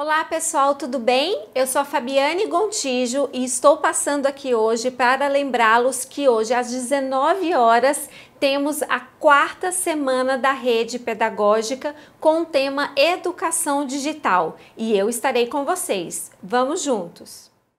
Olá pessoal, tudo bem? Eu sou a Fabiane Gontijo e estou passando aqui hoje para lembrá-los que hoje às 19 horas temos a quarta semana da rede pedagógica com o tema Educação Digital e eu estarei com vocês. Vamos juntos!